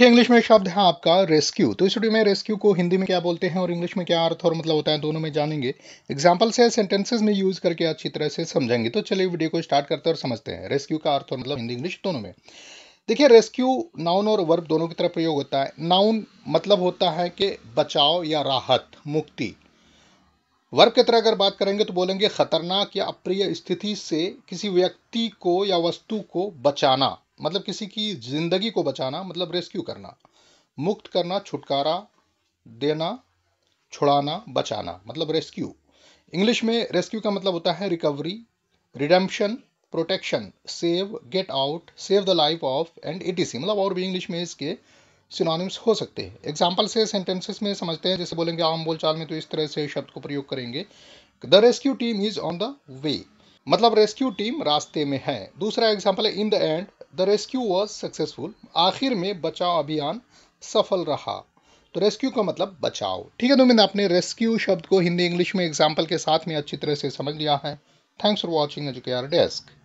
देखिए इंग्लिश में एक शब्द है आपका रेस्क्यू तो इस वीडियो में रेस्क्यू को हिंदी में क्या बोलते हैं और इंग्लिश में क्या अर्थ और मतलब होता है दोनों में जानेंगे एग्जाम्पल से सेंटेंसेज में यूज करके अच्छी तरह से समझेंगे तो चलिए वीडियो को स्टार्ट करते हैं और समझते हैं रेस्क्यू का अर्थ और मतलब हिंदी इंग्लिश दोनों में देखिए रेस्क्यू नाउन और वर्ब दोनों की तरह प्रयोग होता है नाउन मतलब होता है कि बचाव या राहत मुक्ति वर्ब की तरह अगर बात करेंगे तो बोलेंगे खतरनाक या अप्रिय स्थिति से किसी व्यक्ति को या वस्तु को बचाना मतलब किसी की जिंदगी को बचाना मतलब रेस्क्यू करना मुक्त करना छुटकारा देना छुड़ाना बचाना मतलब रेस्क्यू इंग्लिश में रेस्क्यू का मतलब होता है recovery redemption protection save get out save the life of and it इसी मतलब और भी इंग्लिश में इसके सिनोनिम्स हो सकते हैं एग्जाम्पल से सेंटेंसेस में समझते हैं जैसे बोलेंगे आम बोलचाल में तो इस तरह से शब्द को प्रयोग करेंगे the rescue team is on the way मतलब रेस्क्यू टीम रास्ते में है दूसरा एग्जाम्पल है in the end the rescue was successful आखिर में बचाव अभियान सफल रहा तो रेस्क्यू का मतलब बचाओ ठीक है तो मैंने आपने रेस्क्यू शब्द को हिंदी इंग्लिश में एग्जाम्पल के साथ में अच्छी तरह से समझ लिया है thanks for watching Educare desk